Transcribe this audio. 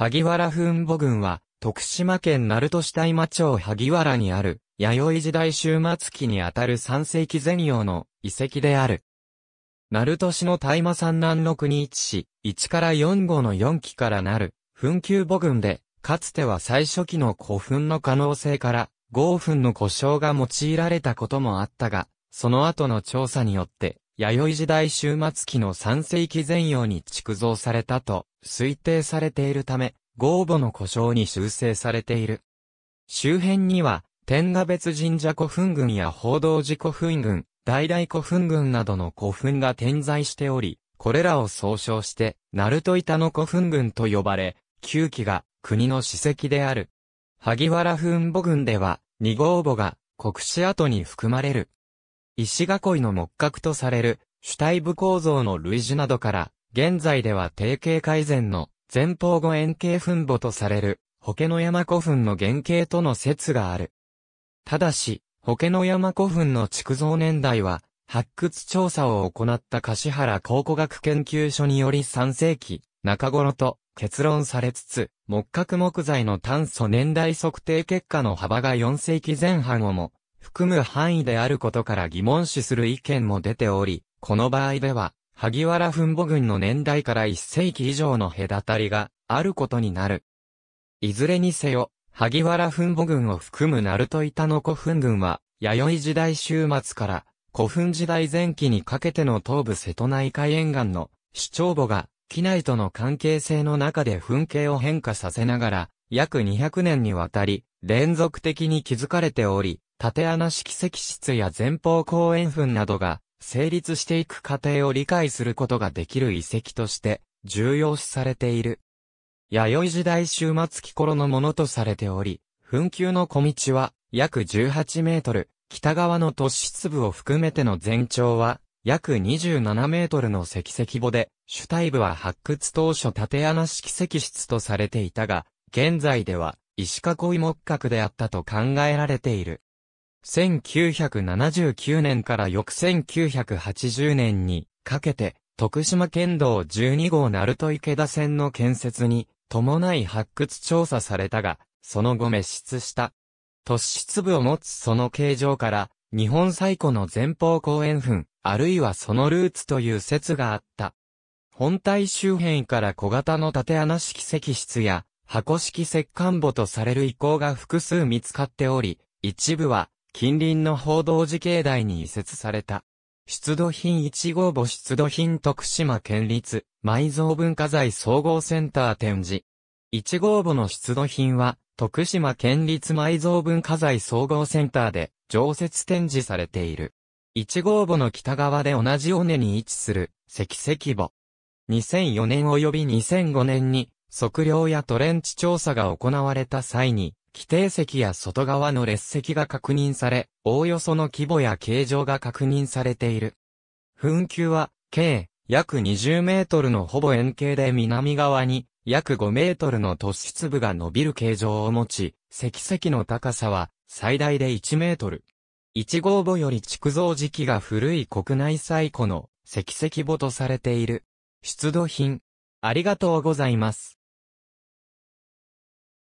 萩原墳母群は、徳島県鳴門市大間町萩原にある、弥生時代終末期にあたる三世紀前用の遺跡である。鳴門市の大間山南六に位置し、1から4号の4期からなる、墳丘母群で、かつては最初期の古墳の可能性から、合墳の故障が用いられたこともあったが、その後の調査によって、弥生時代終末期の3世紀前夜に築造されたと推定されているため、豪母の故障に修正されている。周辺には、天下別神社古墳群や報道寺古墳群、大々古墳群などの古墳が点在しており、これらを総称して、鳴門板の古墳群と呼ばれ、旧期が国の史跡である。萩原墳母群では、二号母が国史跡に含まれる。石囲いの木格とされる主体部構造の類似などから、現在では定型改善の前方後円形墳墓とされる、保華の山古墳の原型との説がある。ただし、保華の山古墳の築造年代は、発掘調査を行った橿原考古学研究所により3世紀中頃と結論されつつ、木格木材の炭素年代測定結果の幅が4世紀前半をも含む範囲であることから疑問視する意見も出ており、この場合では、萩原墳母軍の年代から1世紀以上の隔たりがあることになる。いずれにせよ、萩原墳母軍を含む鳴門板の古墳群は、弥生時代終末から古墳時代前期にかけての東部瀬戸内海沿岸の主張母が、機内との関係性の中で墳形を変化させながら、約200年にわたり、連続的に築かれており、縦穴式石室や前方後円墳などが成立していく過程を理解することができる遺跡として重要視されている。弥生時代終末期頃のものとされており、墳丘の小道は約18メートル、北側の突出部を含めての全長は約27メートルの石石墓で、主体部は発掘当初縦穴式石室とされていたが、現在では石囲い木格であったと考えられている。1979年から翌1980年にかけて、徳島県道12号鳴門池田線の建設に伴い発掘調査されたが、その後滅失した。突出部を持つその形状から、日本最古の前方後円墳、あるいはそのルーツという説があった。本体周辺から小型の縦穴式石室や箱式石棺墓とされる遺構が複数見つかっており、一部は近隣の報道時境内に移設された。出土品1号墓出土品徳島県立埋蔵文化財総合センター展示。1号墓の出土品は、徳島県立埋蔵文化財総合センターで常設展示されている。1号墓の北側で同じ尾根に位置する石石墓。2004年及び2005年に測量やトレンチ調査が行われた際に規定席や外側の列席が確認され、おおよその規模や形状が確認されている。墳丘は、計、約20メートルのほぼ円形で南側に、約5メートルの突出部が伸びる形状を持ち、積石の高さは、最大で1メートル。1号墓より築造時期が古い国内最古の、積石墓とされている。出土品。ありがとうございます。